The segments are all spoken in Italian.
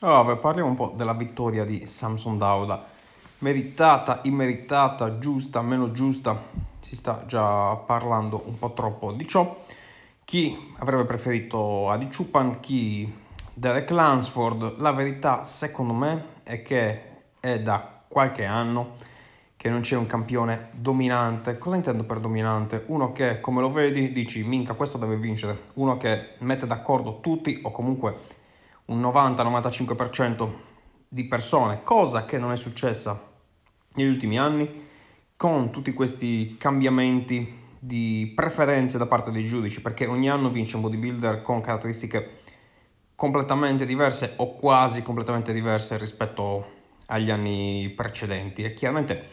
Oh, allora, parliamo un po' della vittoria di Samson Dauda. Meritata, immeritata, giusta, meno giusta, si sta già parlando un po' troppo di ciò. Chi avrebbe preferito Adi Chupan, chi Derek Lansford. La verità, secondo me, è che è da qualche anno che non c'è un campione dominante. Cosa intendo per dominante? Uno che, come lo vedi, dici, minca, questo deve vincere. Uno che mette d'accordo tutti o comunque un 90-95% di persone, cosa che non è successa negli ultimi anni con tutti questi cambiamenti di preferenze da parte dei giudici, perché ogni anno vince un bodybuilder con caratteristiche completamente diverse o quasi completamente diverse rispetto agli anni precedenti e chiaramente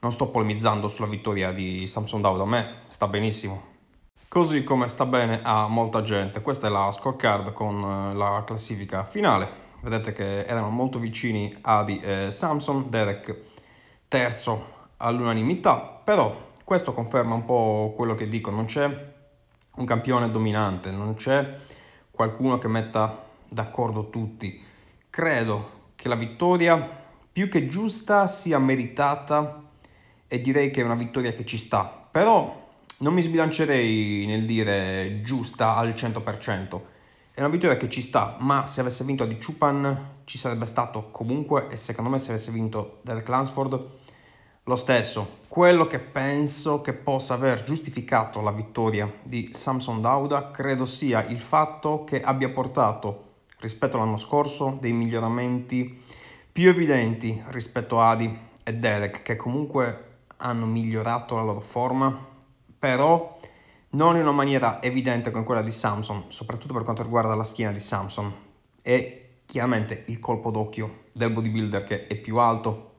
non sto polemizzando sulla vittoria di Samson Dauda, a me sta benissimo, così come sta bene a molta gente. Questa è la scorecard con eh, la classifica finale. Vedete che erano molto vicini Adi e eh, Samson, Derek terzo all'unanimità, però questo conferma un po' quello che dico, non c'è un campione dominante, non c'è qualcuno che metta d'accordo tutti. Credo che la vittoria più che giusta sia meritata e direi che è una vittoria che ci sta, però non mi sbilancerei nel dire giusta al 100%. È una vittoria che ci sta, ma se avesse vinto a di Chupan ci sarebbe stato comunque e secondo me se avesse vinto Derek Lansford lo stesso. Quello che penso che possa aver giustificato la vittoria di Samson Dauda credo sia il fatto che abbia portato rispetto all'anno scorso dei miglioramenti più evidenti rispetto a Adi e Derek che comunque hanno migliorato la loro forma però non in una maniera evidente con quella di Samson, soprattutto per quanto riguarda la schiena di Samson. E chiaramente il colpo d'occhio del bodybuilder che è più alto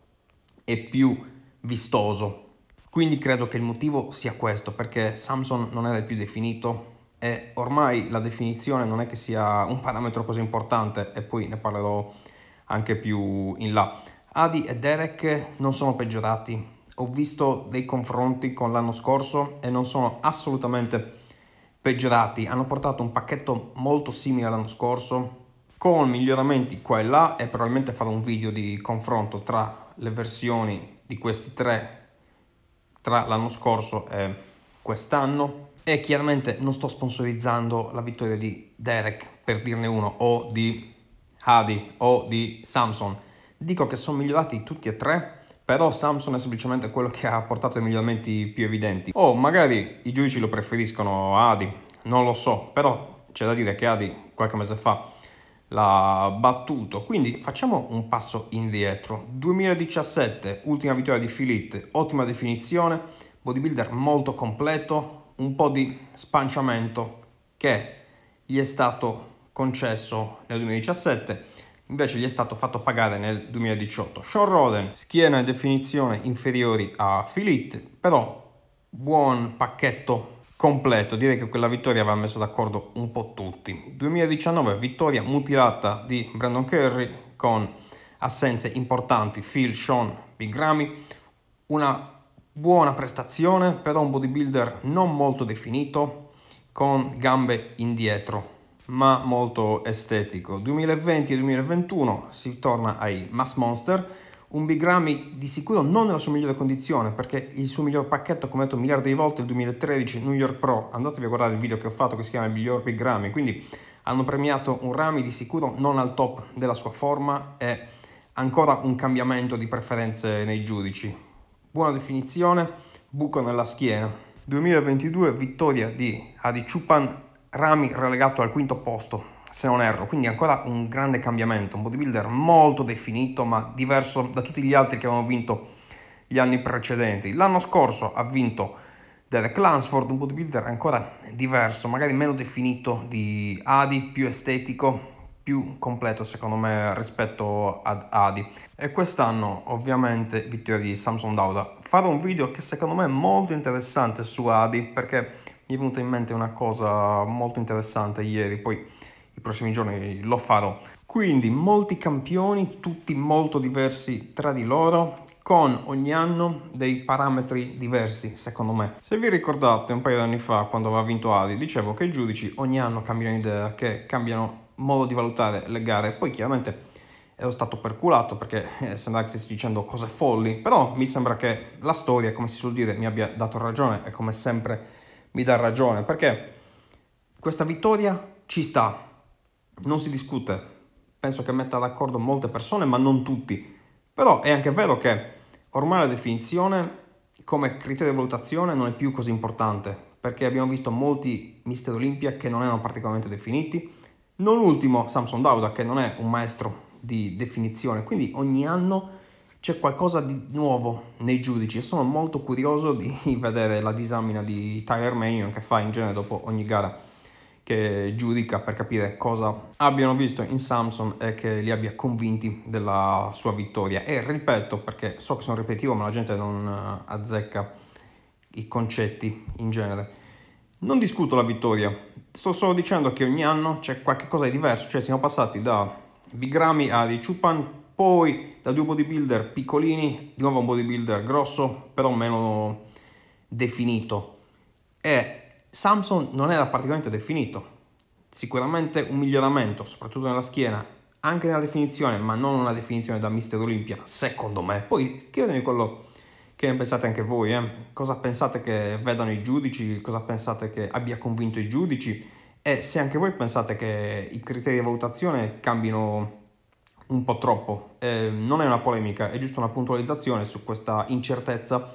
e più vistoso. Quindi credo che il motivo sia questo, perché Samson non era più definito e ormai la definizione non è che sia un parametro così importante e poi ne parlerò anche più in là. Adi e Derek non sono peggiorati, ho visto dei confronti con l'anno scorso e non sono assolutamente peggiorati. Hanno portato un pacchetto molto simile all'anno scorso con miglioramenti qua e là e probabilmente farò un video di confronto tra le versioni di questi tre tra l'anno scorso e quest'anno e chiaramente non sto sponsorizzando la vittoria di Derek per dirne uno o di Hadi o di Samson dico che sono migliorati tutti e tre però Samsung è semplicemente quello che ha portato i miglioramenti più evidenti. O oh, magari i giudici lo preferiscono a Adi, non lo so, però c'è da dire che Adi qualche mese fa l'ha battuto. Quindi facciamo un passo indietro. 2017, ultima vittoria di Philippe, ottima definizione, bodybuilder molto completo, un po' di spanciamento che gli è stato concesso nel 2017 invece gli è stato fatto pagare nel 2018. Sean Roden, schiena e definizione inferiori a Philippe, però buon pacchetto completo, direi che quella vittoria aveva messo d'accordo un po' tutti. 2019 vittoria mutilata di Brandon Curry con assenze importanti, Phil, Sean, Big Ramy, una buona prestazione, però un bodybuilder non molto definito, con gambe indietro ma molto estetico. 2020-2021 e si torna ai Mass Monster, un Big Grammy di sicuro non nella sua migliore condizione perché il suo miglior pacchetto, come ho detto miliardi di volte, il 2013 New York Pro, andatevi a guardare il video che ho fatto che si chiama il miglior Big Grammy, quindi hanno premiato un Rami di sicuro non al top della sua forma e ancora un cambiamento di preferenze nei giudici. Buona definizione, buco nella schiena. 2022 vittoria di Adi Chupan Rami relegato al quinto posto, se non erro, quindi ancora un grande cambiamento, un bodybuilder molto definito ma diverso da tutti gli altri che avevano vinto gli anni precedenti. L'anno scorso ha vinto Derek Lansford, un bodybuilder ancora diverso, magari meno definito di Adi, più estetico, più completo secondo me rispetto ad Adi. E quest'anno ovviamente vittoria di Samson Dauda. Farò un video che secondo me è molto interessante su Adi perché mi è venuta in mente una cosa molto interessante ieri, poi i prossimi giorni lo farò. Quindi molti campioni, tutti molto diversi tra di loro, con ogni anno dei parametri diversi, secondo me. Se vi ricordate un paio di anni fa, quando aveva vinto Ari, dicevo che i giudici ogni anno cambiano idea, che cambiano modo di valutare le gare, poi chiaramente ero stato perculato perché eh, sembra che stessi dicendo cose folli, però mi sembra che la storia, come si suol dire, mi abbia dato ragione e come sempre mi dà ragione, perché questa vittoria ci sta, non si discute. Penso che metta d'accordo molte persone, ma non tutti. Però è anche vero che ormai la definizione come criterio di valutazione non è più così importante, perché abbiamo visto molti Mister Olimpia che non erano particolarmente definiti, non ultimo Samson Dauda che non è un maestro di definizione, quindi ogni anno c'è qualcosa di nuovo nei giudici e sono molto curioso di vedere la disamina di Tyler Mannion che fa in genere dopo ogni gara che giudica per capire cosa abbiano visto in Samson e che li abbia convinti della sua vittoria. E ripeto, perché so che sono ripetitivo, ma la gente non eh, azzecca i concetti in genere. Non discuto la vittoria, sto solo dicendo che ogni anno c'è qualcosa di diverso, cioè siamo passati da Big Ramy a di poi da due bodybuilder piccolini, di nuovo un bodybuilder grosso, però meno definito. E Samson non era particolarmente definito. Sicuramente un miglioramento, soprattutto nella schiena, anche nella definizione, ma non una definizione da Mister Olympia secondo me. Poi scrivetemi quello che ne pensate anche voi, eh? cosa pensate che vedano i giudici, cosa pensate che abbia convinto i giudici e se anche voi pensate che i criteri di valutazione cambino un po' troppo eh, non è una polemica, è giusto una puntualizzazione su questa incertezza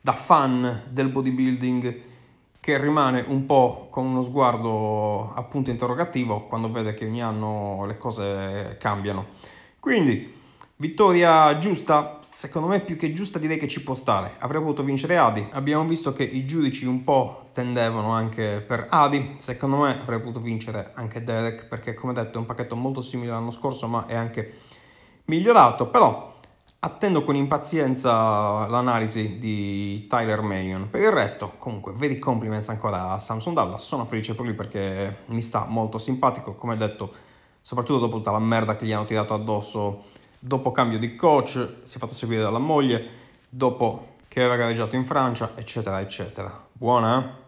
da fan del bodybuilding che rimane un po' con uno sguardo appunto interrogativo quando vede che ogni anno le cose cambiano. Quindi, vittoria giusta? Secondo me più che giusta direi che ci può stare. Avrei potuto vincere Adi, abbiamo visto che i giudici un po' tendevano anche per Adi, secondo me avrei potuto vincere anche Derek perché come detto è un pacchetto molto simile all'anno scorso ma è anche migliorato, però attendo con impazienza l'analisi di Tyler Mannion. Per il resto, comunque, veri compliments ancora a Samsung Dalla, sono felice per lui perché mi sta molto simpatico, come detto, soprattutto dopo tutta la merda che gli hanno tirato addosso dopo cambio di coach, si è fatto seguire dalla moglie, dopo che aveva gareggiato in Francia, eccetera, eccetera. Buona, eh?